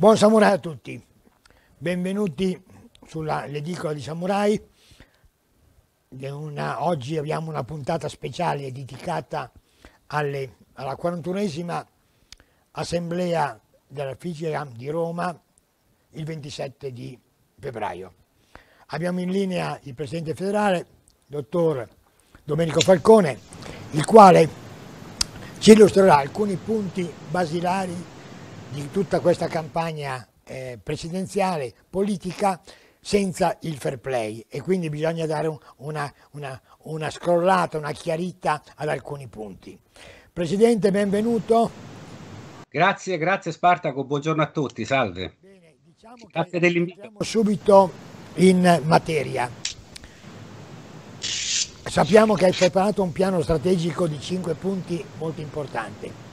Buon samurai a tutti, benvenuti sull'edicola di samurai. Una, oggi abbiamo una puntata speciale dedicata alle, alla 41esima assemblea della FIGIRAM di Roma il 27 di febbraio. Abbiamo in linea il Presidente federale, dottor Domenico Falcone, il quale ci illustrerà alcuni punti basilari di tutta questa campagna eh, presidenziale politica senza il fair play e quindi bisogna dare un, una, una, una scrollata, una chiarita ad alcuni punti. Presidente, benvenuto. Grazie, grazie Spartaco, buongiorno a tutti, salve. Bene, diciamo grazie dell'invito. Andiamo subito in materia. Sappiamo che hai preparato un piano strategico di cinque punti molto importante.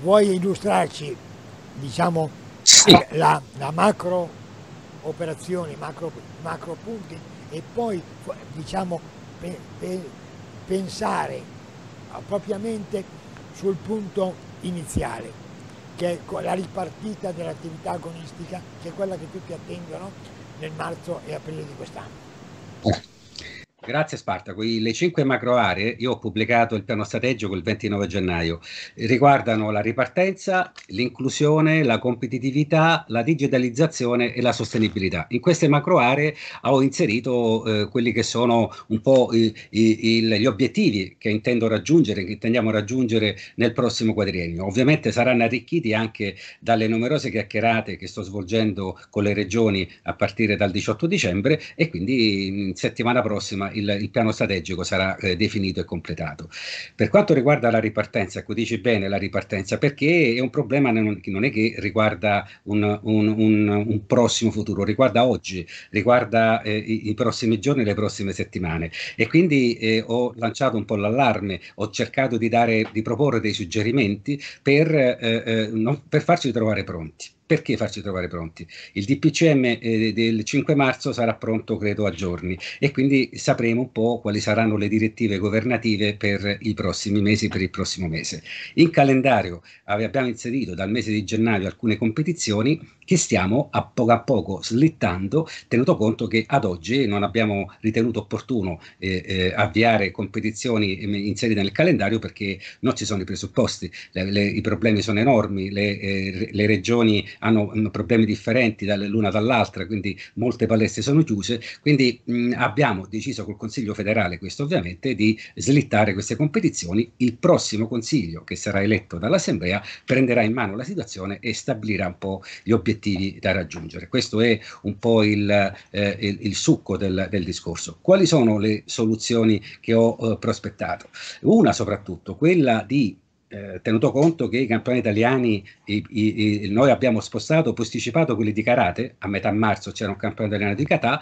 Vuoi illustrarci diciamo, sì. la, la, macro operazione, macro, macro punti e poi diciamo, pe, pe, pensare ah, propriamente sul punto iniziale, che è la ripartita dell'attività agonistica, che è quella che tutti attendono nel marzo e aprile di quest'anno. Eh. Grazie Spartaco. le cinque macro aree, io ho pubblicato il piano strategico il 29 gennaio, riguardano la ripartenza, l'inclusione, la competitività, la digitalizzazione e la sostenibilità. In queste macro aree ho inserito eh, quelli che sono un po' i, i, il, gli obiettivi che intendo raggiungere, che intendiamo raggiungere nel prossimo quadriennio. Ovviamente saranno arricchiti anche dalle numerose chiacchierate che sto svolgendo con le regioni a partire dal 18 dicembre e quindi in settimana prossima il, il piano strategico sarà eh, definito e completato. Per quanto riguarda la ripartenza, ecco, dice bene la ripartenza, perché è un problema che non è che riguarda un, un, un, un, prossimo futuro, riguarda oggi, riguarda eh, i, i, prossimi giorni, le prossime settimane. E quindi eh, ho lanciato un po' l'allarme, ho cercato di, dare, di proporre dei suggerimenti per, eh, eh, non, per farci trovare pronti perché farci trovare pronti? Il DPCM eh, del 5 marzo sarà pronto credo a giorni e quindi sapremo un po' quali saranno le direttive governative per i prossimi mesi, per il prossimo mese. In calendario abbiamo inserito dal mese di gennaio alcune competizioni che stiamo a poco a poco slittando, tenuto conto che ad oggi non abbiamo ritenuto opportuno eh, eh, avviare competizioni ehm, inserite nel calendario perché non ci sono i presupposti, le, le, i problemi sono enormi, le, eh, le regioni hanno, problemi differenti l'una dall'altra, quindi molte palestre sono chiuse, quindi mh, mm, abbiamo deciso col Consiglio federale, questo ovviamente, di slittare queste competizioni. Il prossimo Consiglio che sarà eletto dall'Assemblea prenderà in mano la situazione e stabilirà un po' gli obiettivi da raggiungere. Questo è un po' il, eh, il, il succo del, del, discorso. Quali sono le soluzioni che ho eh, prospettato? Una soprattutto, quella di eh, tenuto conto che i campioni italiani, i, i, i, noi abbiamo spostato, posticipato quelli di karate, a metà marzo c'era un campione italiano di Qatar,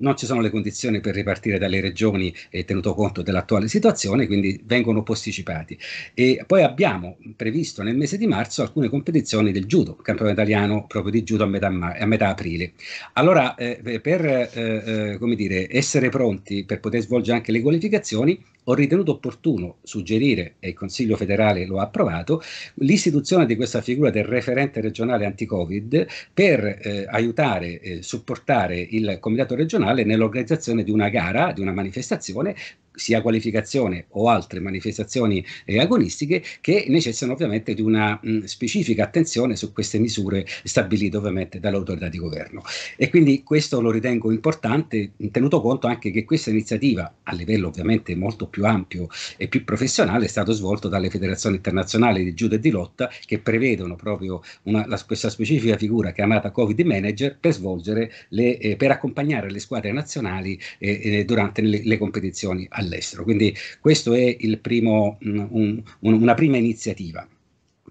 non ci sono le condizioni per ripartire dalle regioni eh, tenuto conto dell'attuale situazione, quindi vengono posticipati. E poi abbiamo previsto nel mese di marzo alcune competizioni del judo, campione italiano proprio di judo a metà, a metà aprile. Allora, eh, per eh, eh dire, essere pronti per poter svolgere anche le qualificazioni, ho ritenuto opportuno suggerire, e il Consiglio federale lo ha approvato, l'istituzione di questa figura del referente regionale anti-Covid per eh, aiutare, eh, supportare il Comitato regionale nell'organizzazione di una gara, di una manifestazione sia qualificazione o altre manifestazioni eh, agonistiche che necessitano ovviamente di una mh, mm, specifica attenzione su queste misure stabilite ovviamente dall'autorità di governo. E quindi questo lo ritengo importante, tenuto conto anche che questa iniziativa a livello ovviamente molto più ampio e più professionale è stato svolto dalle federazioni internazionali di judo e di lotta che prevedono proprio una, la, questa specifica figura chiamata Covid Manager per svolgere le, eh, per accompagnare le squadre nazionali eh, eh durante le, le competizioni all'estero. Quindi questo è primo, mm, un, un, una prima iniziativa.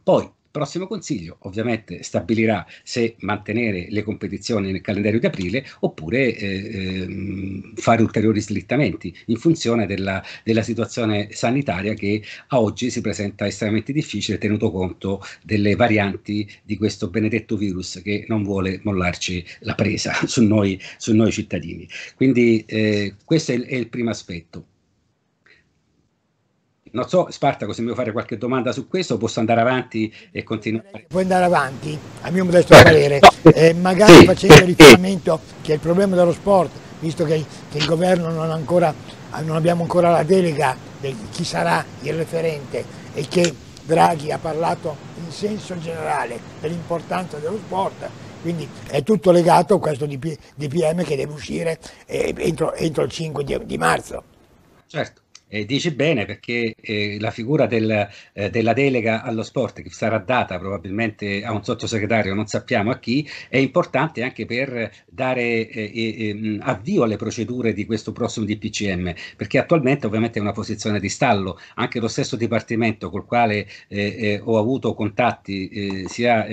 Poi il prossimo consiglio ovviamente stabilirà se mantenere le competizioni nel calendario di aprile oppure eh, ehm, fare ulteriori slittamenti in funzione della, della, situazione sanitaria che a oggi si presenta estremamente difficile tenuto conto delle varianti di questo benedetto virus che non vuole mollarci la presa su noi, su noi cittadini. Quindi eh, questo è il, è il primo aspetto. Non so, Spartaco, se mi vuoi fare qualche domanda su questo, posso andare avanti e continuare. Puoi andare avanti, a mio modesto parere, eh, magari facendo riferimento che il problema dello sport, visto che, che il governo non, ancora, non abbiamo ancora la delega di chi sarà il referente e che Draghi ha parlato in senso generale dell'importanza dello sport, quindi è tutto legato a questo DPM che deve uscire eh, entro, entro il 5 di, di marzo. Certo. Eh, dici bene perché eh, la figura del, eh, della delega allo sport che sarà data probabilmente a un sottosegretario, non sappiamo a chi, è importante anche per dare eh, avvio alle procedure di questo prossimo DPCM, perché attualmente ovviamente è una posizione di stallo. Anche lo stesso dipartimento col quale eh, eh, ho avuto contatti sia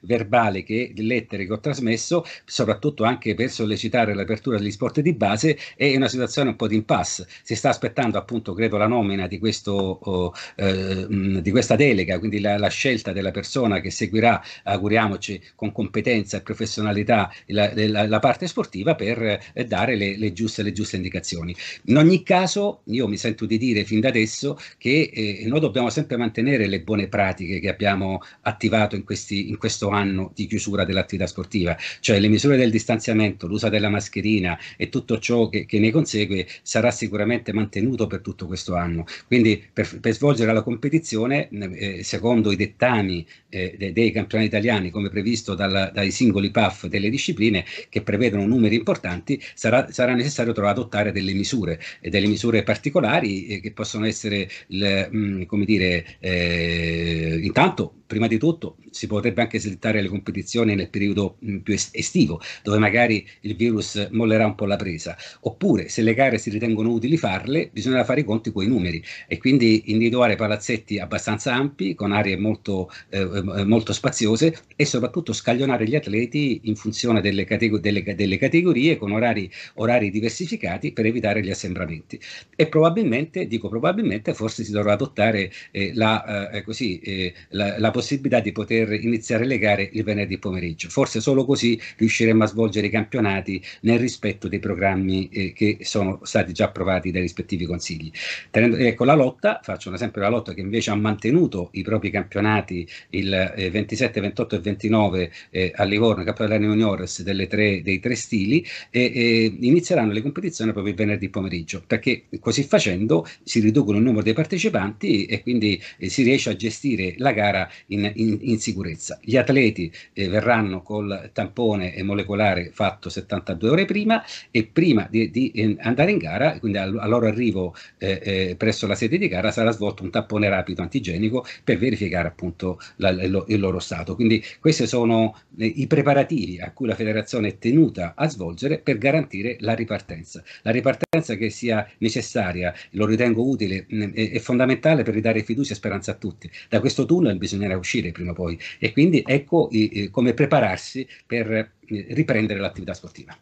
verbali che lettere che ho trasmesso, soprattutto anche per sollecitare l'apertura degli sport di base, è una situazione un po' di impasse. Si sta aspettando appunto appunto credo la nomina di, questo, oh, eh, mm, di questa delega, quindi la, la, scelta della persona che seguirà, auguriamoci, con competenza e professionalità la, la, la parte sportiva per eh, dare le, le, giuste, le giuste indicazioni. In ogni caso io mi sento di dire fin da adesso che eh, noi dobbiamo sempre mantenere le buone pratiche che abbiamo attivato in, questi, in questo anno di chiusura dell'attività sportiva, cioè le misure del distanziamento, l'uso della mascherina e tutto ciò che, che ne consegue sarà sicuramente mantenuto per tutto questo anno. Quindi per, per svolgere la competizione, eh, secondo i dettami eh, dei, dei, campionati italiani, come previsto dalla, dai singoli PAF delle discipline, che prevedono numeri importanti, sarà, sarà necessario trovare, adottare delle misure, eh, delle misure particolari eh, che possono essere, il, mh, mm, come dire, eh, intanto prima di tutto si potrebbe anche esilitare le competizioni nel periodo mm, più estivo, dove magari il virus mollerà un po' la presa. Oppure, se le gare si ritengono utili farle, bisognerà fare fare i conti con i numeri e quindi individuare palazzetti abbastanza ampi, con aree molto, eh, eh molto spaziose e soprattutto scaglionare gli atleti in funzione delle, categ- delle, delle categorie con orari, orari, diversificati per evitare gli assembramenti. E probabilmente, dico probabilmente, forse si dovrà adottare eh, la, eh, eh così, eh, la, la possibilità di poter iniziare le gare il venerdì pomeriggio. Forse solo così riusciremo a svolgere i campionati nel rispetto dei programmi che sono stati già approvati dai rispettivi consigli piedi. Tenendo, ecco la lotta, faccio un esempio della lotta che invece ha mantenuto i propri campionati il eh, 27, 28 e 29 eh, a Livorno, Capodanno Juniores dei tre stili e, e inizieranno le competizioni proprio il venerdì pomeriggio perché così facendo si riducono il numero dei partecipanti e quindi eh, si riesce a gestire la gara in, in, in sicurezza. Gli atleti eh, verranno col tampone molecolare fatto 72 ore prima e prima di, di eh, andare in gara, quindi al, al loro arrivo eh, eh, presso la sede di gara sarà svolto un tappone rapido antigenico per verificare appunto la, lo, il loro stato. Quindi questi sono eh, i preparativi a cui la federazione è tenuta a svolgere per garantire la ripartenza. La ripartenza che sia necessaria, lo ritengo utile, mm, è fondamentale per ridare fiducia e speranza a tutti. Da questo tunnel bisognerà uscire prima o poi e quindi ecco eh, come prepararsi per eh, riprendere l'attività sportiva.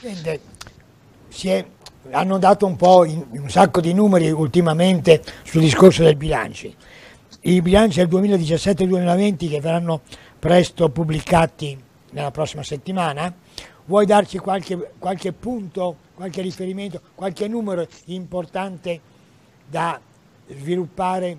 Quindi si è, hanno dato un po' in, un sacco di numeri ultimamente sul discorso del bilancio. I bilanci del 2017 e 2020 che verranno presto pubblicati nella prossima settimana, vuoi darci qualche, qualche punto, qualche riferimento, qualche numero importante da sviluppare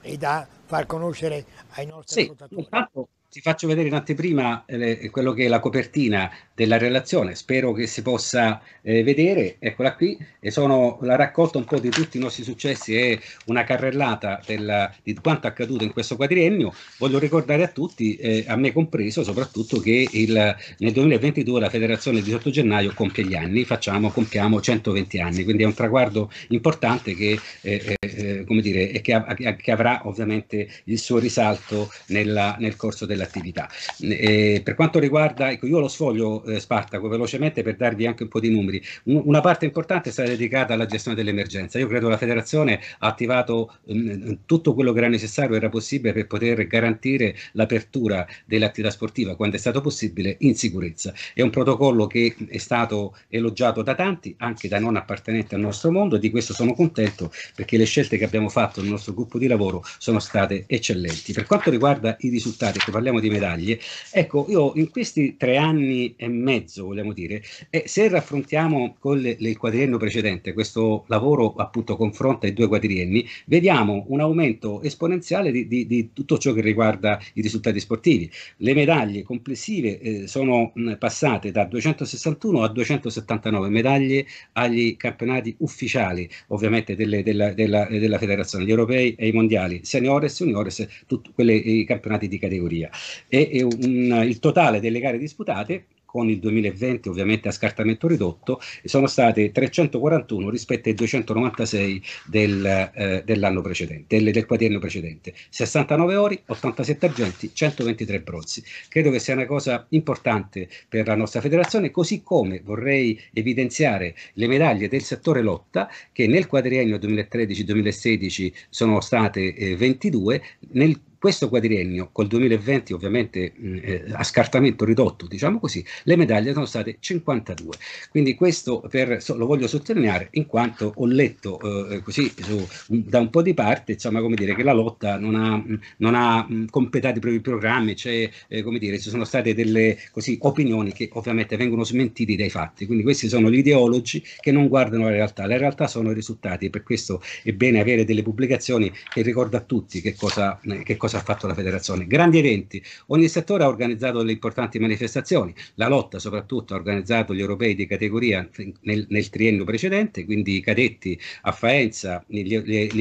e da far conoscere ai nostri sì, ascoltatori? Intanto ti faccio vedere in anteprima eh, quello che è la copertina della relazione. Spero che si possa eh, vedere, eccola qui, e sono la raccolta un po' di tutti i nostri successi e una carrellata della, di quanto accaduto in questo quadriennio. Voglio ricordare a tutti, eh, a me compreso, soprattutto che il, nel 2022 la federazione 18 gennaio compie gli anni, facciamo, compiamo 120 anni, quindi è un traguardo importante che, eh, eh, eh come dire, che, av che, avrà ovviamente il suo risalto nella, nel corso dell'attività. Eh, per quanto riguarda, ecco, io lo sfoglio eh, Spartaco velocemente per darvi anche un po' di numeri. Un, una parte importante è stata dedicata alla gestione dell'emergenza. Io credo la federazione ha attivato mh, mm, mm, tutto quello che era necessario, era possibile per poter garantire l'apertura dell'attività sportiva quando è stato possibile in sicurezza. È un protocollo che è stato elogiato da tanti, anche da non appartenenti al nostro mondo e di questo sono contento perché le scelte che abbiamo fatto nel nostro gruppo di lavoro sono state eccellenti. Per quanto riguarda i risultati, che parliamo di medaglie, ecco, io in questi tre anni e mezzo, vogliamo dire, e se raffrontiamo con le, il quadriennio precedente, questo lavoro appunto confronta i due quadrienni, vediamo un aumento esponenziale di, di, di tutto ciò che riguarda i risultati sportivi. Le medaglie complessive eh, sono mh, passate da 261 a 279 medaglie agli campionati ufficiali, ovviamente delle, della, della, della, federazione, gli europei e i mondiali, seniores, juniores, tutti i campionati di categoria. E, e un, il totale delle gare disputate con il 2020 ovviamente a scartamento ridotto, sono state 341 rispetto ai 296 del, eh, dell'anno precedente, del, del quadriennio precedente. 69 ori, 87 agenti, 123 bronzi. Credo che sia una cosa importante per la nostra federazione, così come vorrei evidenziare le medaglie del settore lotta che nel quadriennio 2013-2016 sono state eh, 22, nel questo quadriennio, col 2020 ovviamente mh, eh, a scartamento ridotto, diciamo così, le medaglie sono state 52. Quindi questo per, lo voglio sottolineare in quanto ho letto eh, eh così su, da un po' di parte, insomma, come dire, che la lotta non ha, non ha completato i propri programmi, cioè, eh, come dire, ci sono state delle così, opinioni che ovviamente vengono smentite dai fatti. Quindi questi sono gli ideologi che non guardano la realtà, la realtà sono i risultati, per questo è bene avere delle pubblicazioni che ricorda a tutti che cosa, che cosa cosa ha fatto la federazione. Grandi eventi, ogni settore ha organizzato le importanti manifestazioni, la lotta soprattutto ha organizzato gli europei di categoria nel, nel triennio precedente, quindi i cadetti a Faenza, i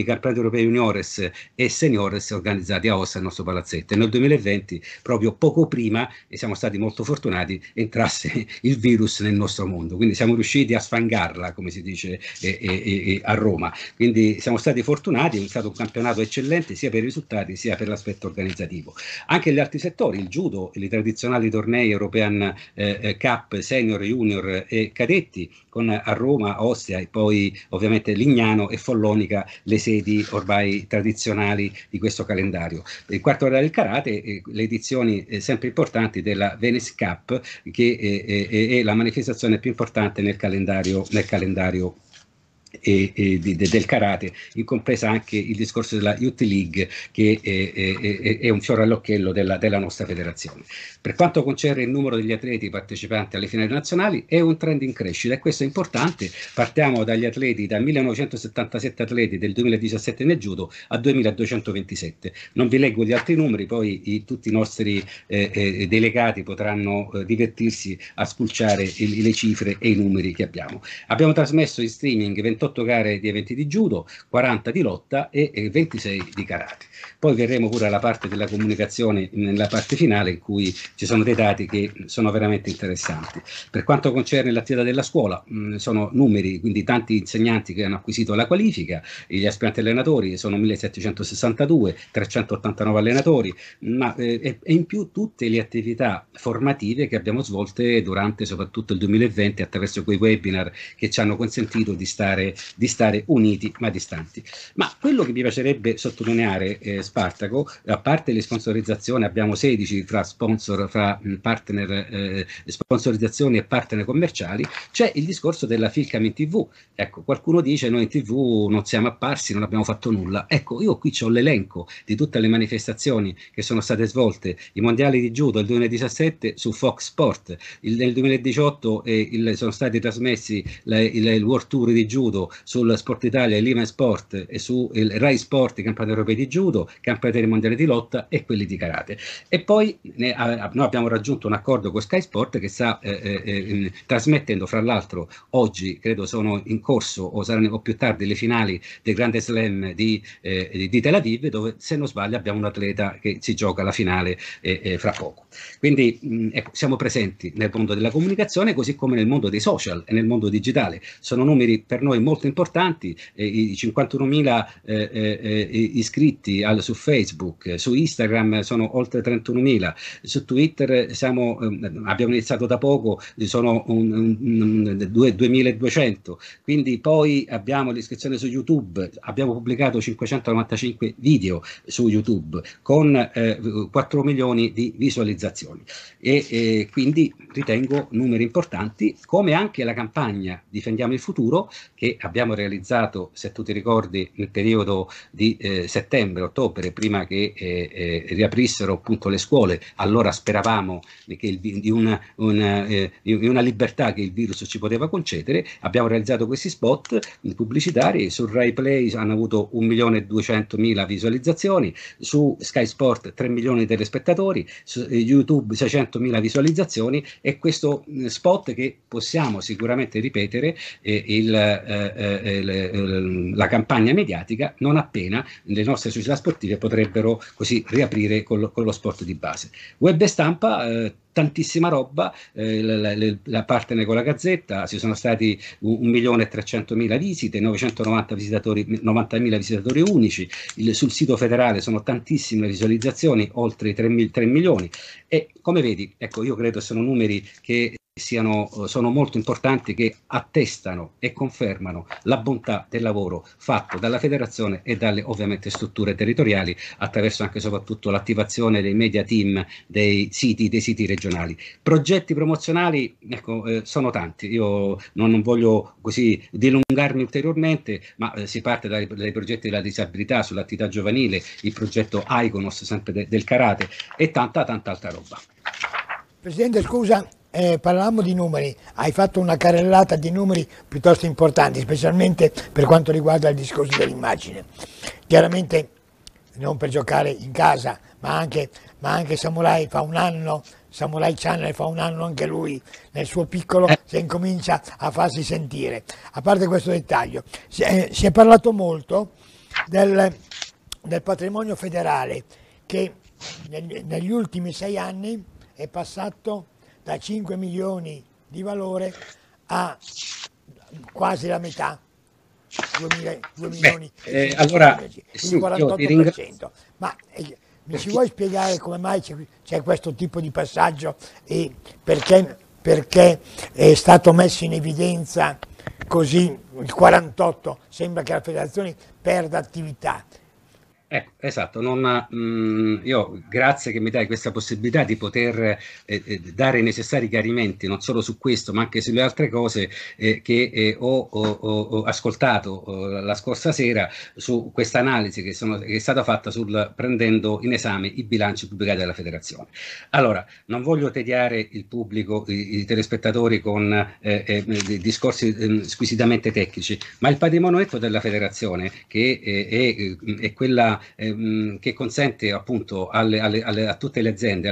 campionati europei juniores e seniores organizzati a Ossa al nostro palazzetto. E nel 2020, proprio poco prima, e siamo stati molto fortunati, entrasse il virus nel nostro mondo, quindi siamo riusciti a sfangarla, come si dice eh, eh, eh, a Roma. Quindi siamo stati fortunati, è stato un campionato eccellente sia per i risultati sia per la l'aspetto organizzativo. Anche gli altri settori, il judo, i tradizionali tornei European eh, eh, Cup Senior, Junior e Cadetti, con eh, a Roma, Ostia e poi ovviamente Lignano e Follonica le sedi ormai tradizionali di questo calendario. Il quarto ora del karate, eh, le edizioni eh, sempre importanti della Venice Cup, che eh, è la manifestazione più importante nel calendario, nel calendario e, e di, de, del karate, compresa anche il discorso della Youth League che è, è, è un fiore all'occhiello della, della, nostra federazione. Per quanto concerne il numero degli atleti partecipanti alle finali nazionali è un trend in crescita e questo è importante. Partiamo dagli atleti, da 1977 atleti del 2017 nel judo a 2227. Non vi leggo gli altri numeri, poi i, tutti i nostri eh, eh, delegati potranno eh, divertirsi a spulciare il, le cifre e i numeri che abbiamo. Abbiamo trasmesso in streaming 28 28 gare di eventi di judo, 40 di lotta e, e 26 di karate. Poi verremo pure alla parte della comunicazione nella parte finale in cui ci sono dei dati che sono veramente interessanti. Per quanto concerne l'attività della scuola, mh, sono numeri, quindi tanti insegnanti che hanno acquisito la qualifica, gli aspiranti allenatori sono 1762, 389 allenatori, ma, eh, e in più tutte le attività formative che abbiamo svolte durante soprattutto il 2020 attraverso quei webinar che ci hanno consentito di stare di stare uniti ma distanti. Ma quello che mi piacerebbe sottolineare, eh, Spartaco, a parte le sponsorizzazioni, abbiamo 16 fra sponsor, fra partner, eh, sponsorizzazioni e partner commerciali, c'è il discorso della Filcam in TV. Ecco, qualcuno dice noi in TV non siamo apparsi, non abbiamo fatto nulla. Ecco, io qui ho l'elenco di tutte le manifestazioni che sono state svolte, i mondiali di judo il 2017 su Fox Sport, il, nel 2018 eh, il, sono stati trasmessi la, il, il World Tour di judo sul Sport Italia e l'Ivan Sport e su il Rai Sport, i campionati europei di judo, campionati mondiali di lotta e quelli di karate. E poi ne, a, noi abbiamo raggiunto un accordo con Sky Sport che sta eh, eh, eh trasmettendo, fra l'altro, oggi credo sono in corso o saranno più tardi le finali del Grande Slam di, eh, di Tel Aviv, dove se non sbaglio abbiamo un atleta che si gioca la finale eh, eh, fra poco. Quindi mh, mm, ecco, siamo presenti nel mondo della comunicazione così come nel mondo dei social e nel mondo digitale. Sono numeri per noi molto molto importanti, eh, i 51.000 eh, eh, eh iscritti al, su Facebook, eh, su Instagram sono oltre 31 mila, su Twitter siamo, ehm, abbiamo iniziato da poco, sono 2.200, quindi poi abbiamo l'iscrizione su YouTube, abbiamo pubblicato 595 video su YouTube con 4 milioni di visualizzazioni e quindi ritengo numeri importanti come anche la campagna Difendiamo il futuro che abbiamo realizzato, se tu ti ricordi, nel periodo di eh, settembre-ottobre, prima che eh, eh, riaprissero appunto le scuole, allora speravamo che il, di, una, una, eh, di, una, libertà che il virus ci poteva concedere, abbiamo realizzato questi spot pubblicitari, su Rai Play hanno avuto 1.200.000 visualizzazioni, su Sky Sport 3 milioni di telespettatori, su YouTube 600.000 visualizzazioni e questo mm, spot che possiamo sicuramente ripetere eh, il, eh, eh, eh, le, eh, la campagna mediatica non appena le nostre società sportive potrebbero così riaprire col, con lo sport di base. Web e stampa eh, tantissima roba, eh, la, la, la partner con la Gazzetta, ci sono stati 1.300.000 visite, 990 visitatori, 90.000 visitatori unici, Il, sul sito federale sono tantissime visualizzazioni, oltre i 3, 3 milioni e come vedi, ecco io credo sono numeri che siano, eh, sono molto importanti che attestano e confermano la bontà del lavoro fatto dalla federazione e dalle ovviamente strutture territoriali attraverso anche e soprattutto l'attivazione dei media team dei siti, dei siti regionali. Progetti promozionali ecco, eh, sono tanti, io non, non, voglio così dilungarmi ulteriormente, ma eh, si parte dai, dai, progetti della disabilità, sull'attività giovanile, il progetto Iconos sempre de, del karate e tanta tanta altra roba. Presidente scusa, eh, parlavamo di numeri, hai fatto una carrellata di numeri piuttosto importanti, specialmente per quanto riguarda il discorso dell'immagine. Chiaramente non per giocare in casa, ma anche, ma anche Samurai fa un anno, Samurai Channel fa un anno anche lui, nel suo piccolo, eh. se incomincia a farsi sentire. A parte questo dettaglio, si è, si è parlato molto del, del, patrimonio federale che neg, negli ultimi sei anni è passato da 5 milioni di valore a quasi la metà, 2, 2 milioni. Beh, eh, allora, sì, il 48%. Ma eh, mi ci vuoi spiegare come mai c'è questo tipo di passaggio e perché, perché è stato messo in evidenza così il 48%? Sembra che la federazione perda attività. Ecco, esatto, non, mh, mm, io grazie che mi dai questa possibilità di poter eh, eh, dare i necessari chiarimenti non solo su questo ma anche sulle altre cose eh, che eh, ho, ho, ho, ascoltato eh, la scorsa sera su questa analisi che, sono, che è stata fatta sul, prendendo in esame i bilanci pubblicati dalla federazione. Allora, non voglio tediare il pubblico, i, i telespettatori con eh, discorsi ehm, squisitamente tecnici, ma il patrimonio netto della federazione che è, è quella ehm, che consente appunto alle, alle, alle, a tutte le aziende,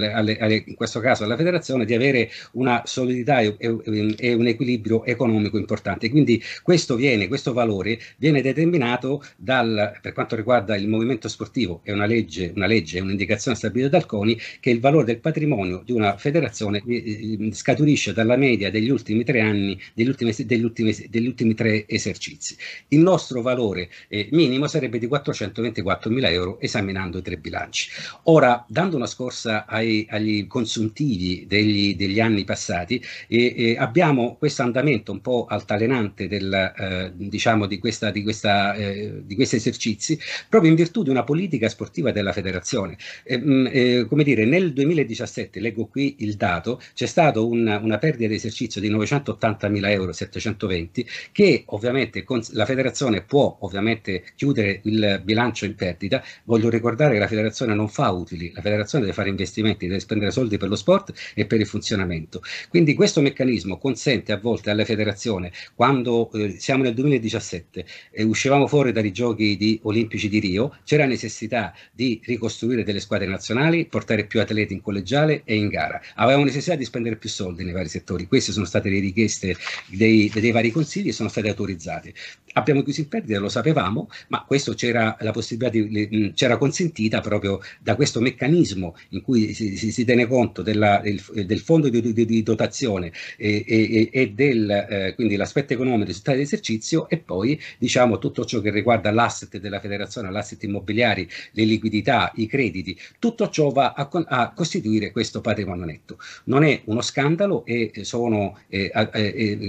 in questo caso alla federazione, di avere una solidità e, e, ehm, e, un equilibrio economico importante. Quindi questo, viene, questo valore viene determinato dal, per quanto riguarda il movimento sportivo, è una legge, una legge, è un'indicazione stabilita dal CONI, che il valore del patrimonio di una federazione eh, ehm, scaturisce dalla media degli ultimi tre anni, degli ultimi, degli ultimi, degli ultimi tre esercizi. Il nostro valore eh, minimo sarebbe di 424 milioni 400.000 euro esaminando i tre bilanci. Ora, dando una scorsa ai, agli consuntivi degli, degli anni passati, eh, eh, abbiamo questo andamento un po' altalenante del, eh, diciamo di, questa, di, questa, eh, di, questi esercizi, proprio in virtù di una politica sportiva della federazione. Mh, mm, come dire, nel 2017, leggo qui il dato, c'è stata un, una perdita di esercizio di 980.000 euro, 720, che ovviamente con, la federazione può ovviamente chiudere il bilancio in perdita, partita. Voglio ricordare che la federazione non fa utili, la federazione deve fare investimenti, deve spendere soldi per lo sport e per il funzionamento. Quindi questo meccanismo consente a volte alla federazione, quando eh, siamo nel 2017 e uscivamo fuori dai giochi di, olimpici di Rio, c'era necessità di ricostruire delle squadre nazionali, portare più atleti in collegiale e in gara. Avevamo necessità di spendere più soldi nei vari settori. Queste sono state le richieste dei, dei vari consigli e sono state autorizzate. Abbiamo chiuso in perdita, lo sapevamo, ma questo c'era la possibilità di c'era consentita proprio da questo meccanismo in cui si, si, tiene conto della, del, del, fondo di, di, di dotazione e, e, e del, eh, quindi l'aspetto economico del risultato di esercizio e poi diciamo tutto ciò che riguarda l'asset della federazione, l'asset immobiliari, le liquidità, i crediti, tutto ciò va a, a costituire questo patrimonio netto. Non è uno scandalo e eh, sono eh, eh,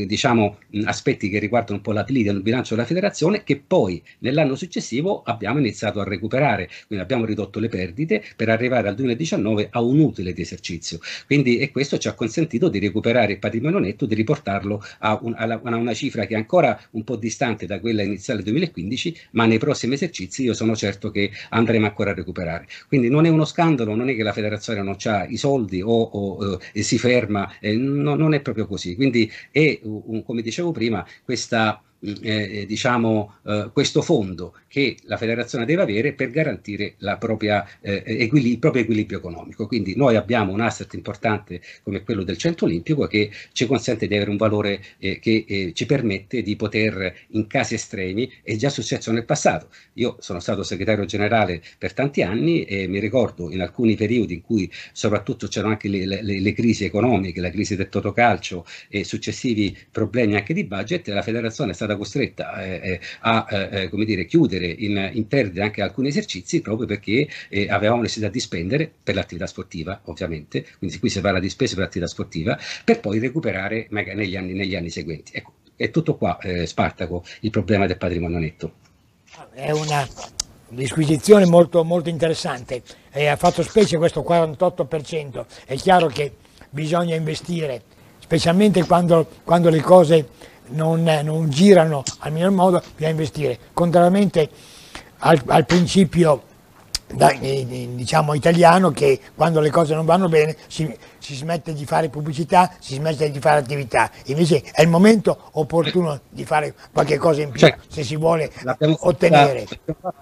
eh, diciamo, aspetti che riguardano un po' la del bilancio della federazione che poi nell'anno successivo abbiamo iniziato a recuperare, quindi abbiamo ridotto le perdite per arrivare al 2019 a un utile di esercizio. Quindi, e questo ci ha consentito di recuperare il patrimonio netto, di riportarlo a, un, a una cifra che è ancora un po' distante da quella iniziale 2015, ma nei prossimi esercizi io sono certo che andremo ancora a recuperare. Quindi non è uno scandalo, non è che la federazione non ha i soldi o, o eh, si ferma, eh, no, non è proprio così. Quindi è, un, come dicevo prima, questa eh, eh, diciamo, eh, questo fondo che la federazione deve avere per garantire propria, eh, eh equil il proprio equilibrio economico. Quindi noi abbiamo un asset importante come quello del centro olimpico che ci consente di avere un valore eh, che ci permette di poter in casi estremi, è già successo nel passato. Io sono stato segretario generale per tanti anni e mi ricordo in alcuni periodi in cui soprattutto c'erano anche le, le, le, crisi economiche, la crisi del totocalcio e successivi problemi anche di budget, la federazione è stata stata costretta eh, eh a eh, eh, come dire, chiudere in, in perdita anche alcuni esercizi proprio perché eh, avevamo necessità di spendere per l'attività sportiva, ovviamente, quindi qui si parla di spese per l'attività sportiva, per poi recuperare magari negli anni, negli anni seguenti. Ecco, è tutto qua, eh, Spartaco, il problema del patrimonio netto. Ah, è una disquisizione molto, molto interessante, eh, ha fatto specie questo 48%, è chiaro che bisogna investire specialmente quando, quando le cose non, non, girano al miglior modo, bisogna investire. Contrariamente al, al principio da, diciamo italiano che quando le cose non vanno bene si, si, smette di fare pubblicità, si smette di fare attività, invece è il momento opportuno di fare qualche cosa in più cioè, se si vuole ottenere.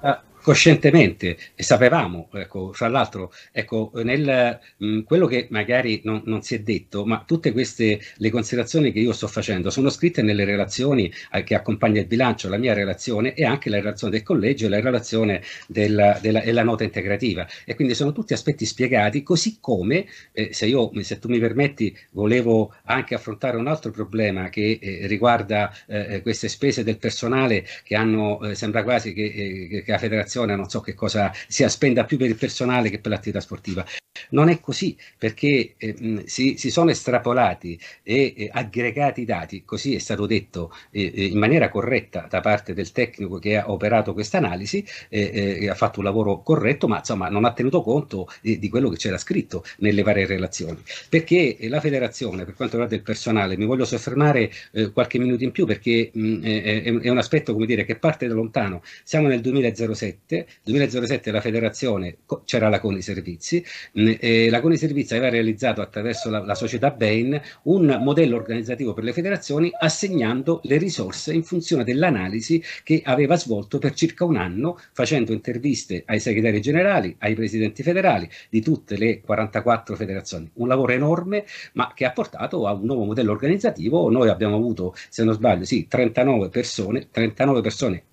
La, coscientemente e sapevamo, ecco, fra l'altro, ecco, nel, mh, quello che magari non, non, si è detto, ma tutte queste le considerazioni che io sto facendo sono scritte nelle relazioni eh, che accompagna il bilancio, la mia relazione e anche la relazione del collegio e la relazione della, della, e la nota integrativa. E quindi sono tutti aspetti spiegati, così come, eh, se, io, se tu mi permetti, volevo anche affrontare un altro problema che eh, riguarda eh, eh, queste spese del personale che hanno, eh, sembra quasi che, che la federazione federazione, non so che cosa sia, spenda più per il personale che per l'attività sportiva. Non è così perché eh, si, si, sono estrapolati e eh, aggregati i dati, così è stato detto eh, eh, in maniera corretta da parte del tecnico che ha operato questa analisi, eh, eh, ha fatto un lavoro corretto, ma insomma non ha tenuto conto di quello che c'era scritto nelle varie relazioni. Perché la federazione, per quanto riguarda il personale, mi voglio soffermare qualche minuto in più perché mh, è, è un aspetto come dire, che parte da lontano. Siamo nel 2007 2007, 2007 la federazione, c'era la Coni Servizi, mm, e la Coni Servizi aveva realizzato attraverso la, la società Bain un modello organizzativo per le federazioni assegnando le risorse in funzione dell'analisi che aveva svolto per circa un anno facendo interviste ai segretari generali, ai presidenti federali di tutte le 44 federazioni. Un lavoro enorme ma che ha portato a un nuovo modello organizzativo. Noi abbiamo avuto, se non sbaglio, sì, 39 persone, 39 persone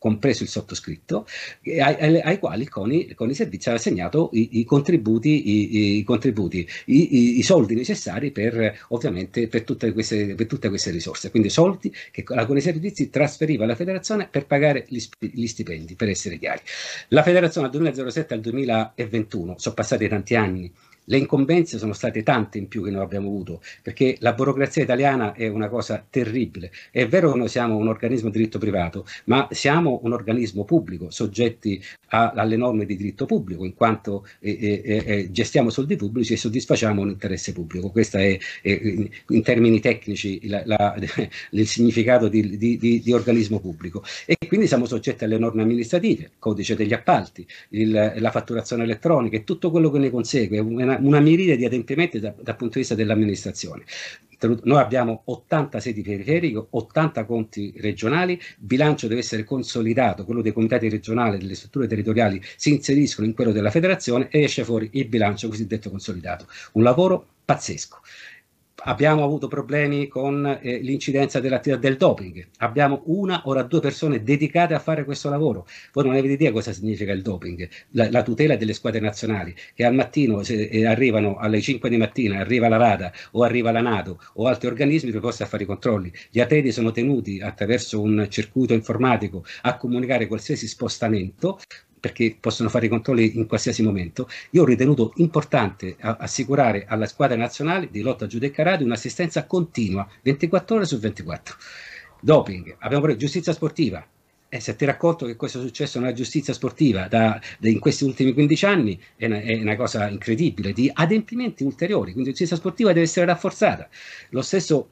compreso il sottoscritto, ai, ai quali il CONI, CONI Servizi aveva assegnato i, i, contributi, i, i contributi soldi necessari per ovviamente per tutte, queste, per tutte queste risorse, quindi soldi che la CONI Servizi trasferiva alla federazione per pagare gli, gli stipendi, per essere chiari. La federazione dal 2007 al 2021, sono passati tanti anni, le incombenze sono state tante in più che noi abbiamo avuto, perché la burocrazia italiana è una cosa terribile. È vero che noi siamo un organismo di diritto privato, ma siamo un organismo pubblico, soggetti a, alle norme di diritto pubblico, in quanto eh, eh, eh, eh gestiamo soldi pubblici e soddisfacciamo un interesse pubblico. Questo è, eh, in termini tecnici, la, la, il significato di, di, di, di, organismo pubblico. E quindi siamo soggetti alle norme amministrative, il codice degli appalti, il, la fatturazione elettronica e tutto quello che ne consegue. Una, una miriade adempimenti da, dal punto di vista dell'amministrazione. Noi abbiamo 80 sedi periferiche, 80 conti regionali, il bilancio deve essere consolidato, quello dei comitati regionali, e delle strutture territoriali si inseriscono in quello della federazione e esce fuori il bilancio cosiddetto consolidato. Un lavoro pazzesco abbiamo avuto problemi con eh, l'incidenza dell'attività del doping. Abbiamo una o due persone dedicate a fare questo lavoro. Voi non avete idea cosa significa il doping, la, la tutela delle squadre nazionali, che al mattino se, eh, arrivano alle 5 di mattina, arriva la RADA o arriva la Nato o altri organismi preposti a fare i controlli. Gli atleti sono tenuti attraverso un circuito informatico a comunicare qualsiasi spostamento perché possono fare i controlli in qualsiasi momento, io ho ritenuto importante assicurare alla squadra nazionale di lotta giù dei Caradi un'assistenza continua, 24 ore su 24. Doping, abbiamo parlato di giustizia sportiva, eh, se ti racconto che questo è successo nella giustizia sportiva da, da, in questi ultimi 15 anni è una, è una, cosa incredibile, di adempimenti ulteriori, quindi la giustizia sportiva deve essere rafforzata. Lo stesso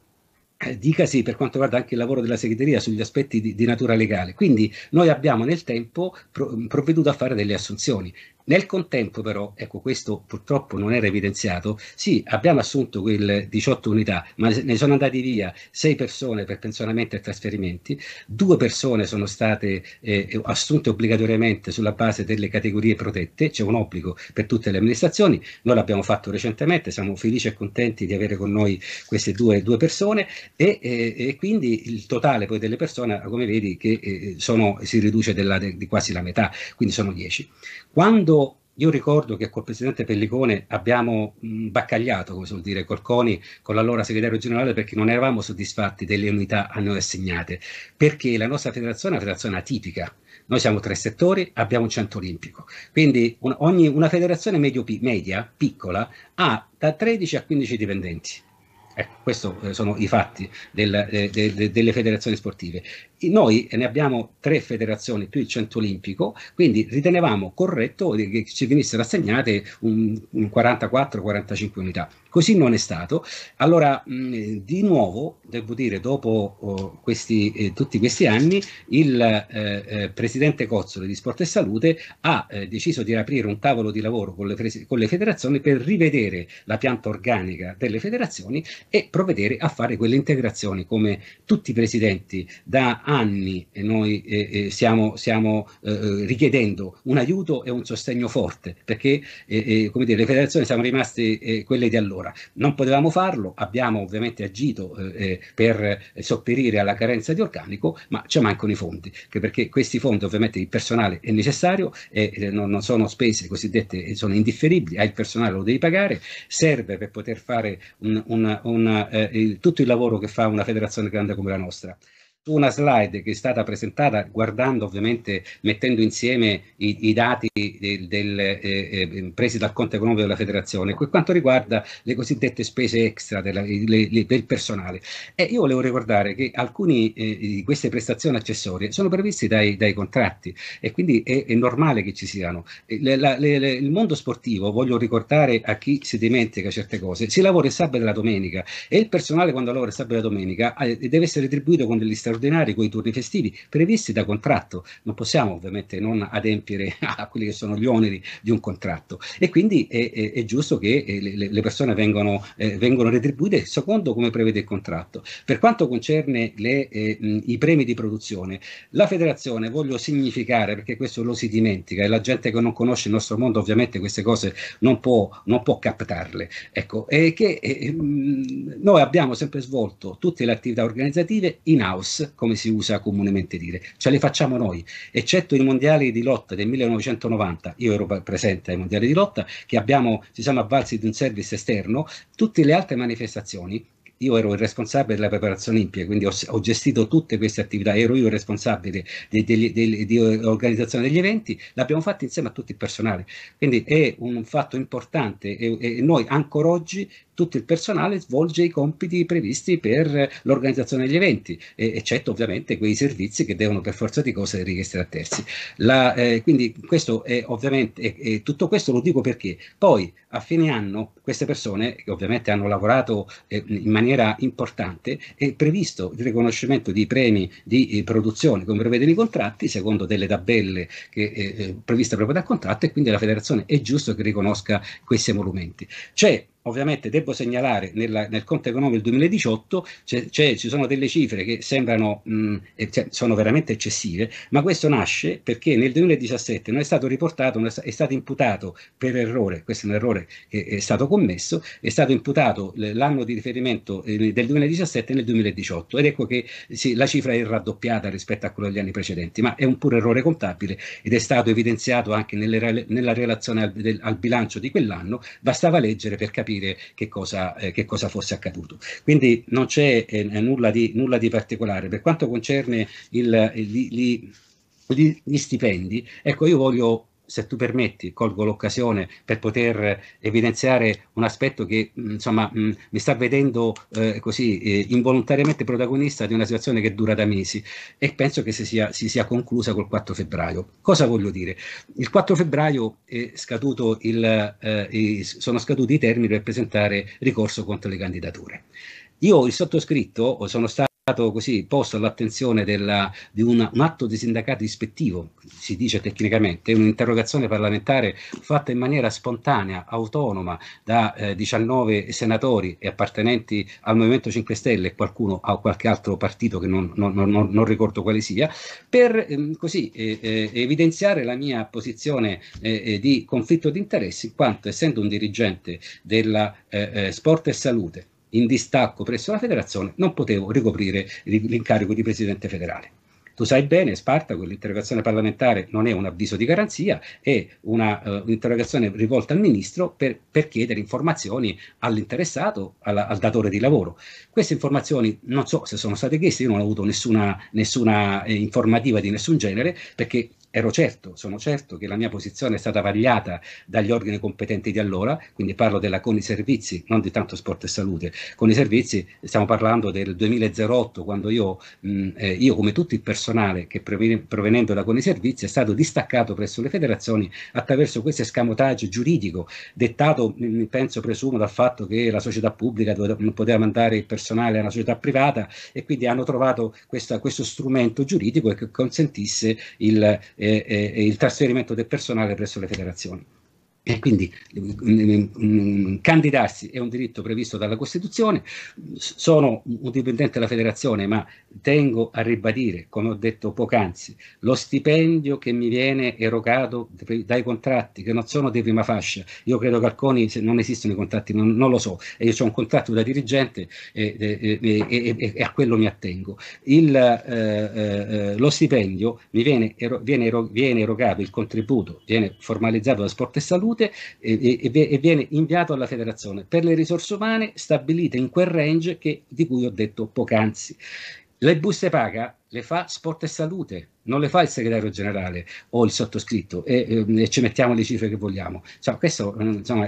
eh, dicasi per quanto riguarda anche il lavoro della segreteria sugli aspetti di, di natura legale. Quindi noi abbiamo nel tempo provveduto a fare delle assunzioni. Nel contempo però, ecco questo purtroppo non era evidenziato, sì abbiamo assunto quel 18 unità, ma ne sono andati via 6 persone per pensionamento e trasferimenti, 2 persone sono state eh, eh, assunte obbligatoriamente sulla base delle categorie protette, c'è un obbligo per tutte le amministrazioni, noi l'abbiamo fatto recentemente, siamo felici e contenti di avere con noi queste due, due persone e, eh, e, quindi il totale poi delle persone, come vedi, che eh, sono, si riduce della, di quasi la metà, quindi sono 10. Quando io ricordo che col presidente Pellicone abbiamo mh, baccagliato, come vuol dire, col CONI, con l'allora segretario generale, perché non eravamo soddisfatti delle unità a noi assegnate, perché la nostra federazione è una federazione atipica. Noi siamo tre settori, abbiamo un centro olimpico. Quindi un, ogni, una federazione medio, media, piccola, ha da 13 a 15 dipendenti. Ecco, questi eh, sono i fatti del, de, de, delle federazioni sportive. Noi ne abbiamo tre federazioni più il centro olimpico, quindi ritenevamo corretto che ci venissero assegnate un, un 44-45 unità. Così non è stato. Allora, mh, di nuovo, devo dire, dopo oh, questi, eh, tutti questi anni, il eh, eh, presidente Cozzoli di Sport e Salute ha eh, deciso di aprire un tavolo di lavoro con le, con le federazioni per rivedere la pianta organica delle federazioni e provvedere a fare quelle integrazioni come tutti i presidenti da anni e noi eh, stiamo, stiamo eh, richiedendo un aiuto e un sostegno forte, perché eh, eh come dire, le federazioni siamo rimaste eh, quelle di allora. Non potevamo farlo, abbiamo ovviamente agito eh, per sopperire alla carenza di organico, ma ci mancano i fondi, perché questi fondi ovviamente il personale è necessario, e, non, non, sono spese cosiddette, sono indifferibili, hai il personale lo devi pagare, serve per poter fare un, una, una, tutto il lavoro che fa una federazione grande come la nostra su una slide che è stata presentata guardando ovviamente, mettendo insieme i, i dati del, del, eh, eh, presi dal conto economico della federazione, per quanto riguarda le cosiddette spese extra della, le, le, del personale. E io volevo ricordare che alcune eh, di queste prestazioni accessorie sono previste dai, dai contratti e quindi è, è, normale che ci siano. Le, la, il mondo sportivo, voglio ricordare a chi si dimentica certe cose, si lavora il sabato e la domenica e il personale quando lavora il sabato e la domenica eh, deve essere retribuito con degli straordinari straordinari con i turni festivi previsti da contratto. Non possiamo ovviamente non adempiere a quelli che sono gli oneri di un contratto e quindi è, è, è giusto che eh, le, le persone vengano, eh, vengono retribuite secondo come prevede il contratto. Per quanto concerne le, eh, i premi di produzione, la federazione voglio significare perché questo lo si dimentica e la gente che non conosce il nostro mondo ovviamente queste cose non può, non può captarle. Ecco, è che eh, noi abbiamo sempre svolto tutte le attività organizzative in house come si usa comunemente dire, ce le facciamo noi, eccetto i mondiali di lotta del 1990, io ero presente ai mondiali di lotta, che abbiamo, ci siamo avvalsi di un service esterno, tutte le altre manifestazioni io ero il responsabile della preparazione olimpica, quindi ho, ho, gestito tutte queste attività, ero io il responsabile dell'organizzazione degli eventi, l'abbiamo fatta insieme a tutto il personale. Quindi è un fatto importante e, e noi ancora oggi tutto il personale svolge i compiti previsti per l'organizzazione degli eventi, eccetto ovviamente quei servizi che devono per forza di cose richiesti da terzi. La, eh, quindi questo è ovviamente, è, è tutto questo lo dico perché poi a fine anno queste persone che ovviamente hanno lavorato eh, in maniera importante è previsto il riconoscimento di premi di eh, produzione come prevedono i contratti secondo delle tabelle che, eh, eh previste proprio dal contratto e quindi la federazione è giusto che riconosca questi emolumenti. C'è Ovviamente devo segnalare nella, nel conto economico del 2018 c'è, c'è, ci sono delle cifre che sembrano mh, mm, cioè, sono veramente eccessive, ma questo nasce perché nel 2017 non è stato riportato, è, è stato imputato per errore, questo è un errore che è stato commesso, è stato imputato l'anno di riferimento eh, del 2017 nel 2018 ed ecco che sì, la cifra è raddoppiata rispetto a quello degli anni precedenti, ma è un puro errore contabile ed è stato evidenziato anche nelle, nella relazione al, del, al bilancio di quell'anno, bastava leggere per capire scoprire che cosa, eh, che cosa fosse accaduto. Quindi non c'è eh, nulla, di, nulla, di, particolare. Per quanto concerne il, eh, il, gli, gli stipendi, ecco io voglio se tu permetti, colgo l'occasione per poter evidenziare un aspetto che mm, insomma, mm, mi sta vedendo eh, così eh, involontariamente protagonista di una situazione che dura da mesi e penso che si sia, si sia conclusa col 4 febbraio. Cosa voglio dire? Il 4 febbraio il, eh, sono scaduti i termini per presentare ricorso contro le candidature. Io, il sottoscritto, sono stato così posto all'attenzione della, di una, un atto di sindacato ispettivo, si dice tecnicamente, un'interrogazione parlamentare fatta in maniera spontanea, autonoma, da eh, 19 senatori e appartenenti al Movimento 5 Stelle e qualcuno a qualche altro partito che non, non, non, non ricordo quale sia, per ehm, così eh, eh evidenziare la mia posizione eh, eh, di conflitto di interessi, in quanto essendo un dirigente della Sport e Salute, in distacco presso la federazione, non potevo ricoprire l'incarico di presidente federale. Tu sai bene, Spartaco, l'interrogazione parlamentare non è un avviso di garanzia, è eh, un'interrogazione uh, rivolta al ministro per, per chiedere informazioni all'interessato, alla, al datore di lavoro. Queste informazioni non so se sono state chieste, io non ho avuto nessuna, nessuna eh, informativa di nessun genere, perché ero certo, sono certo che la mia posizione è stata vagliata dagli organi competenti di allora, quindi parlo della con i Servizi, non di tanto Sport e Salute. con i Servizi, stiamo parlando del 2008, quando io, mh, eh, io come tutto il personale che proveni, provenendo da i Servizi è stato distaccato presso le federazioni attraverso questo escamotaggio giuridico dettato, mh, penso, presumo dal fatto che la società pubblica non poteva mandare il personale a una società privata e quindi hanno trovato questa, questo strumento giuridico che consentisse il e, e, il trasferimento del personale presso le federazioni. E quindi mm, mm, mm, candidarsi è un diritto previsto dalla Costituzione, sono un dipendente della federazione, ma tengo a ribadire, come ho detto poc'anzi, lo stipendio che mi viene erogato dai contratti, che non sono di prima fascia. Io credo che alcuni non esistono i contratti, non, non lo so, e io ho un contratto da dirigente e, e, e, e a quello mi attengo. Il, eh, eh, eh, lo stipendio mi viene, ero, viene, ero, viene erogato, il contributo viene formalizzato da Sport e Salute salute e, e, e, viene inviato alla federazione. Per le risorse umane stabilite in quel range che, di cui ho detto poc'anzi. Le buste paga le fa Sport e Salute, non le fa il segretario generale o il sottoscritto e, ehm, e ci mettiamo le cifre che vogliamo. Cioè, questo ehm, sono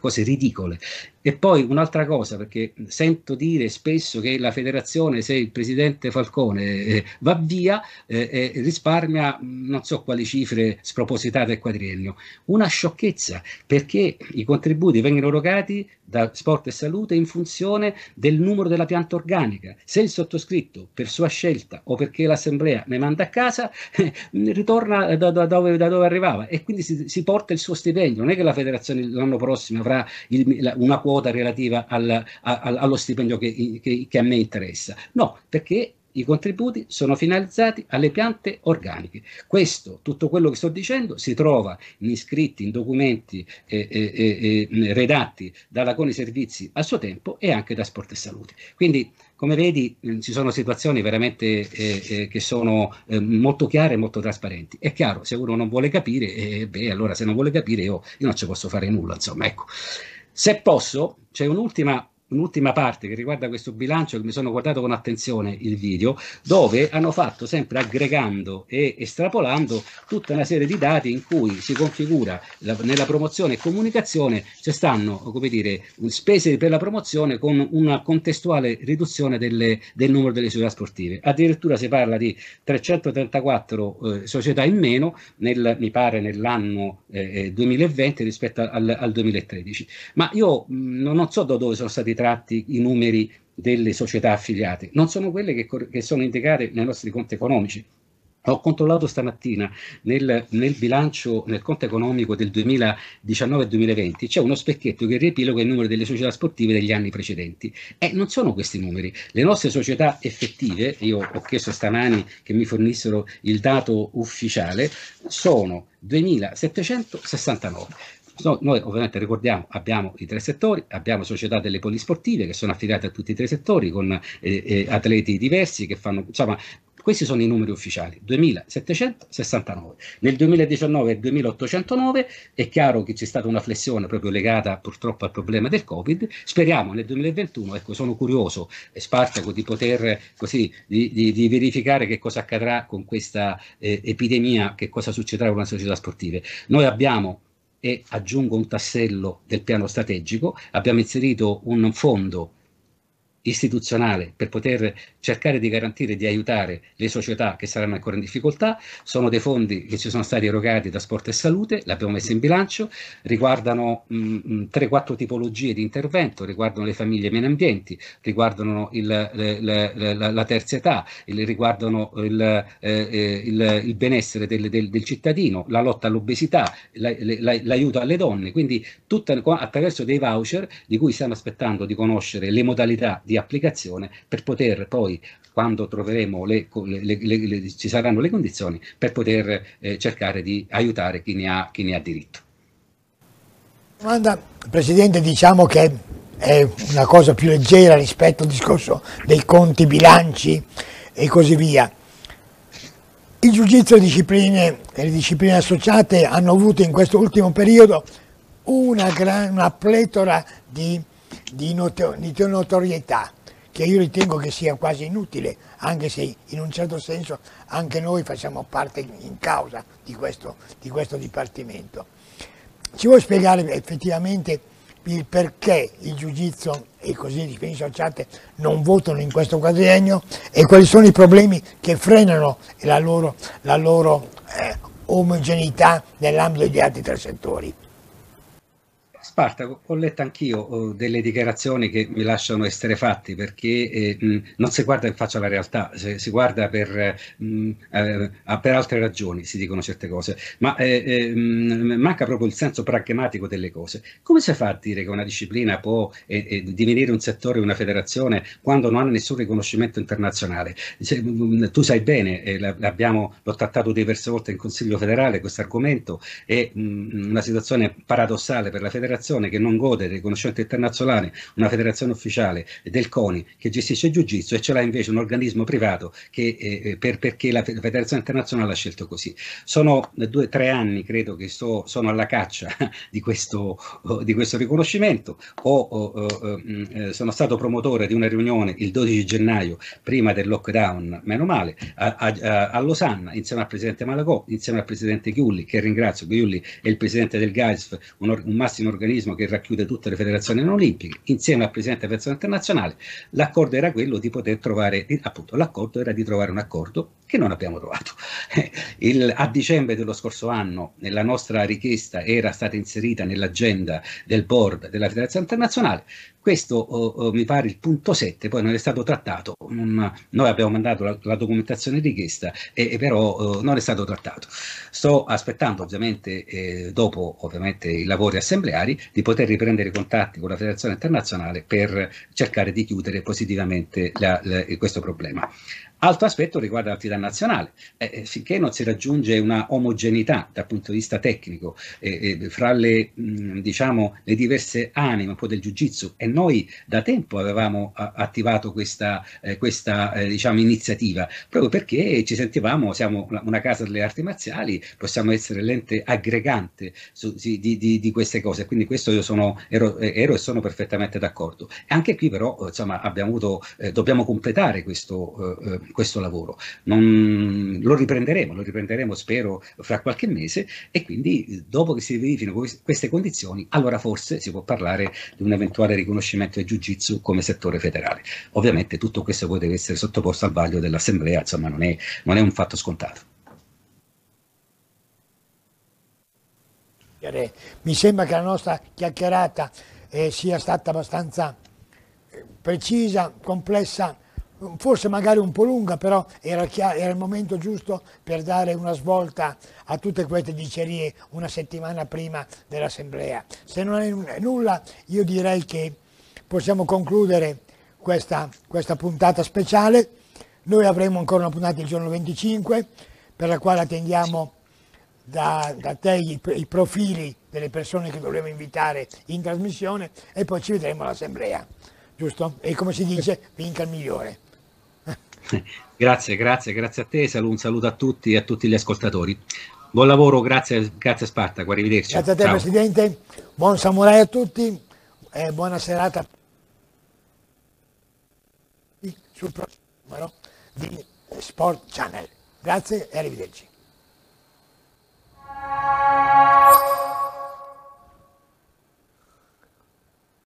cose ridicole. E poi un'altra cosa, perché sento dire spesso che la federazione, se il presidente Falcone eh, va via, eh, eh, risparmia non so quali cifre spropositate al quadriennio. Una sciocchezza, perché i contributi vengono erogati da Sport e Salute in funzione del numero della pianta organica. Se il sottoscritto, per sua scelta o perché l'assemblea ne manda a casa, ritorna da, da, dove, da, dove, arrivava e quindi si, si, porta il suo stipendio. Non è che la federazione l'anno prossimo avrà il, la, una quota relativa al, a, allo stipendio che, che, che a me interessa. No, perché i contributi sono finalizzati alle piante organiche. Questo, tutto quello che sto dicendo, si trova in iscritti, in documenti eh, eh, eh, eh redatti dalla Coni Servizi a suo tempo e anche da Sport e Salute. Quindi come vedi mm, ci sono situazioni veramente eh, eh che sono eh, molto chiare e molto trasparenti. È chiaro, se uno non vuole capire, eh, beh, allora se non vuole capire io, io non ci posso fare nulla, insomma, ecco. Se posso, c'è un'ultima un'ultima parte che riguarda questo bilancio che mi sono guardato con attenzione il video, dove hanno fatto sempre aggregando e estrapolando tutta una serie di dati in cui si configura la, nella promozione e comunicazione, ci stanno come dire, spese per la promozione con una contestuale riduzione delle, del numero delle società sportive. Addirittura si parla di 334 eh, società in meno, nel, mi pare nell'anno eh, 2020 eh, rispetto al, al 2013. Ma io mh, mm, non so da dove sono stati tratti i numeri delle società affiliate, non sono quelle che, che sono indicate nei nostri conti economici. Ho controllato stamattina nel, nel, bilancio, nel conto economico del 2019-2020, c'è uno specchietto che riepiloga il numero delle società sportive degli anni precedenti. E non sono questi numeri. Le nostre società effettive, io ho chiesto stamani che mi fornissero il dato ufficiale, sono 2769. So, noi ovviamente ricordiamo abbiamo i tre settori, abbiamo società delle polisportive che sono affidate a tutti i tre settori con eh, eh, atleti diversi che fanno, insomma, questi sono i numeri ufficiali, 2769. Nel 2019 2809, è chiaro che c'è stata una flessione proprio legata purtroppo al problema del Covid. Speriamo nel 2021, ecco sono curioso, Spartaco, di poter così, di, di, di verificare che cosa accadrà con questa eh, epidemia, che cosa succederà con le società sportive. Noi abbiamo e aggiungo un tassello del piano strategico, abbiamo inserito un fondo istituzionale per poter cercare di garantire, di aiutare le società che saranno ancora in difficoltà. Sono dei fondi che ci sono stati erogati da Sport e Salute, l'abbiamo messo in bilancio, riguardano 3-4 mm, mm, tipologie di intervento, riguardano le famiglie meno ambienti, riguardano il, la, la, la terza età, il, riguardano il, eh, eh il benessere del, del, del, cittadino, la lotta all'obesità, la, l'aiuto alle donne, quindi tutto attraverso dei voucher di cui stiamo aspettando di conoscere le modalità di applicazione per poter poi quando troveremo le, le, le, le ci saranno le condizioni per poter eh, cercare di aiutare chi ne ha, chi ne ha diritto. Domanda, Presidente, diciamo che è una cosa più leggera rispetto al discorso dei conti, bilanci e così via. Il giudizio e discipline le discipline associate hanno avuto in questo ultimo periodo una, gran, una pletora di di, noto, di notorietà che io ritengo che sia quasi inutile, anche se in un certo senso anche noi facciamo parte in causa di questo, di questo dipartimento. Ci vuoi spiegare effettivamente il perché il giudizio e così le finisce al non votano in questo quadriennio e quali sono i problemi che frenano la loro, la loro eh, omogeneità nell'ambito degli altri tre settori? Spartaco, ho letto anch'io eh, delle dichiarazioni che mi lasciano essere fatti perché eh, non si guarda in faccia alla realtà, si guarda per, eh, mh, eh, per altre ragioni, si dicono certe cose, ma eh, eh manca proprio il senso pragmatico delle cose. Come si fa a dire che una disciplina può divenire un settore, una federazione, quando non ha nessun riconoscimento internazionale? Se, mh, tu sai bene, l'abbiamo, l'ho trattato diverse volte in Consiglio federale questo argomento, è mh, una situazione paradossale per la federazione federazione che non gode del riconoscimento internazionale, una federazione ufficiale del CONI che gestisce il Jiu-Jitsu e ce l'ha invece un organismo privato che, eh, eh per, perché la federazione internazionale ha scelto così. Sono eh, due o tre anni, credo, che sto, sono alla caccia di questo, oh, di questo riconoscimento. Ho, ho, mm, eh, sono stato promotore di una riunione il 12 gennaio, prima del lockdown, meno male, a, a, a Losanna, insieme al presidente Malagò, insieme al presidente Chiulli che ringrazio, Ghiulli è il presidente del GAISF, un, un massimo organismo federalismo che racchiude tutte le federazioni non olimpiche, insieme al Presidente della Federazione Internazionale, l'accordo era quello di poter trovare, appunto, l'accordo era di trovare un accordo che non abbiamo trovato. Il, a dicembre dello scorso anno la nostra richiesta era stata inserita nell'agenda del board della Federazione Internazionale, questo oh, oh, mi pare il punto 7, poi non è stato trattato, non, noi abbiamo mandato la, la documentazione richiesta e, e però oh, non è stato trattato. Sto aspettando ovviamente eh, dopo ovviamente, i lavori assembleari di poter riprendere contatti con la Federazione Internazionale per cercare di chiudere positivamente la, la, questo problema. Altro aspetto riguarda l'attività nazionale. Eh, eh, finché non si raggiunge una omogeneità dal punto di vista tecnico eh, eh, fra le, mh, mm, diciamo, le, diverse anime un po' del jiu-jitsu e noi da tempo avevamo a, attivato questa, eh, questa eh, diciamo, iniziativa proprio perché ci sentivamo, siamo una, casa delle arti marziali, possiamo essere l'ente aggregante su, di, di, di, queste cose, quindi questo io sono, ero, ero, e sono perfettamente d'accordo. Anche qui però insomma, avuto, dobbiamo completare questo questo lavoro. Non, lo riprenderemo, lo riprenderemo spero fra qualche mese e quindi dopo che si verifichino queste condizioni, allora forse si può parlare di un eventuale riconoscimento del Jiu-Jitsu come settore federale. Ovviamente tutto questo poi deve essere sottoposto al vaglio dell'Assemblea, insomma non è, non è un fatto scontato. Mi sembra che la nostra chiacchierata eh, sia stata abbastanza eh, precisa, complessa forse magari un po' lunga, però era, chiaro, era, il momento giusto per dare una svolta a tutte queste dicerie una settimana prima dell'assemblea. Se non è nulla io direi che possiamo concludere questa, questa puntata speciale, noi avremo ancora una puntata il giorno 25 per la quale attendiamo da, da te i, i profili delle persone che dovremo invitare in trasmissione e poi ci vedremo all'assemblea giusto? E come si dice, vinca il migliore. Grazie, grazie, grazie a te. un saluto a tutti e a tutti gli ascoltatori. Buon lavoro, grazie, grazie Spartaco, arrivederci. Grazie a te Ciao. Presidente, buon samurai a tutti e buona serata sul prossimo numero di Sport Channel. Grazie e arrivederci.